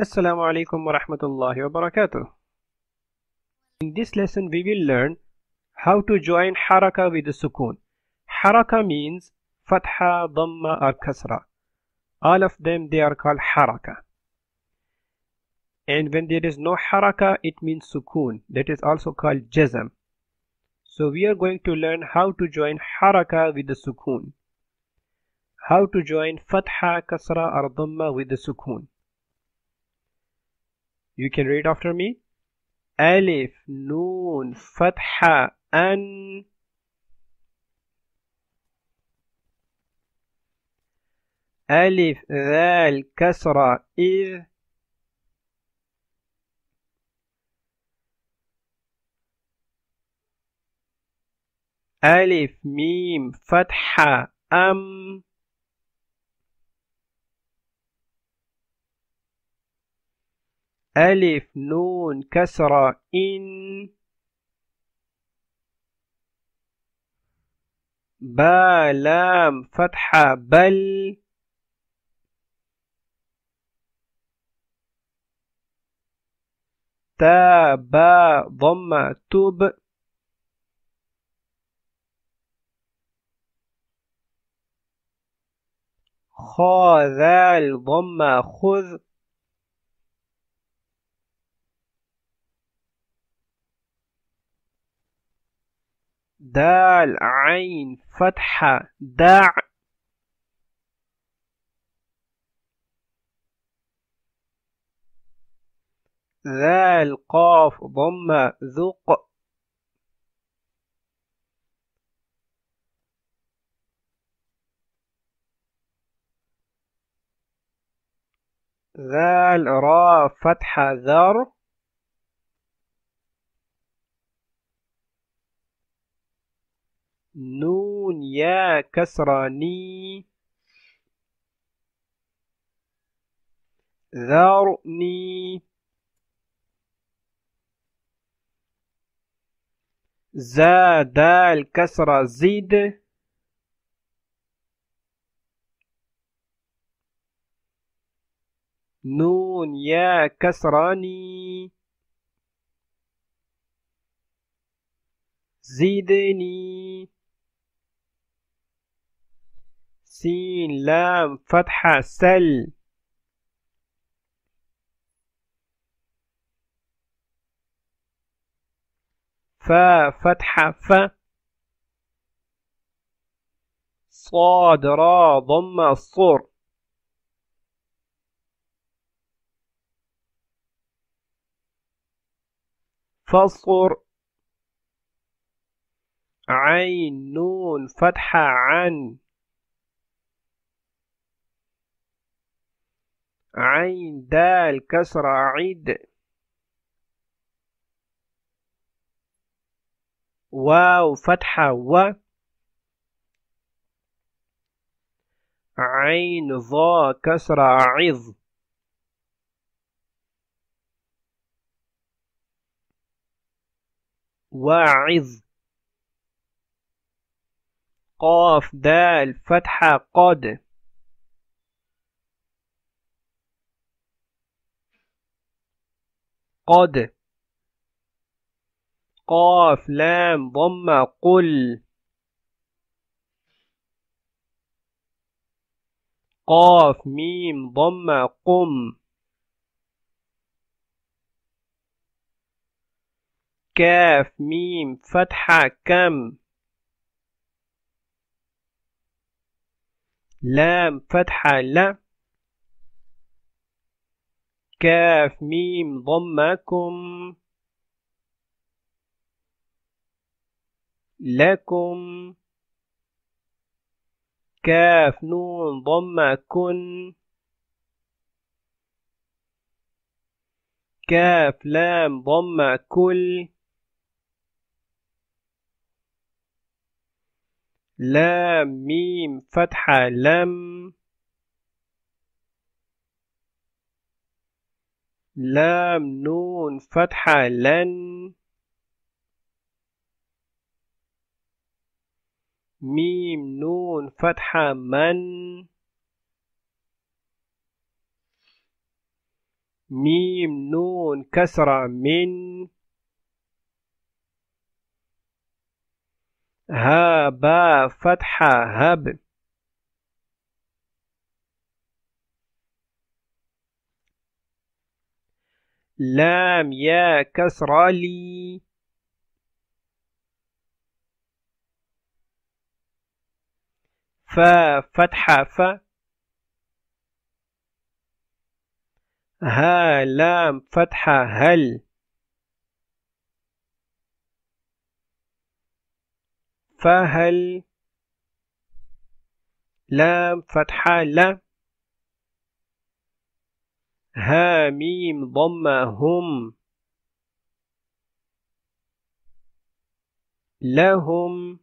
Assalamu alaikum wa rahmatullahi wa barakatuh. In this lesson we will learn how to join haraka with the sukoon. Haraka means fatha, dhamma or kasra. All of them they are called haraka. And when there is no haraka it means sukoon. That is also called jazm. So we are going to learn how to join haraka with the sukoon. How to join fatha, kasra or dhamma with the sukoon. You can read after me. Alif, Noon, Fatha, An. Alif, Dal Kasra, Id. Alif, Mim, Fatha, Am. ألف نون كسرة إن با لام فتحة بل تا با ضمة تب خا ذال ضمة خذ دال عين فتحة داع ذال قاف ضم ذق ذال را فتحة ذر نون يا كسر ني ذرني زا دال كسر زيد نون يا كسراني زيدني سين لام فتحة سل فا فتحة ف صاد را ضمة الصور فصر عين نون فتحة عن عين دال كسرة عيد واو فتحة و عين ظا كسرة عظ واعظ قاف دال فتحة قد قد قاف لام ضم قل قاف ميم ضم قم كاف ميم فتحة كم لام فتحة لا كاف ميم ضمكم لكم كاف نون ضم كن كاف لام ضم كل لام ميم فتحة لم لام نون فتحة لن ميم نون فتحة من ميم نون كسرة من ها با فتحة هب لام يا كسر لي فا فتحة ف ها لام فتحة هل فهل لام فتحة لا ها ميم ضم هم لهم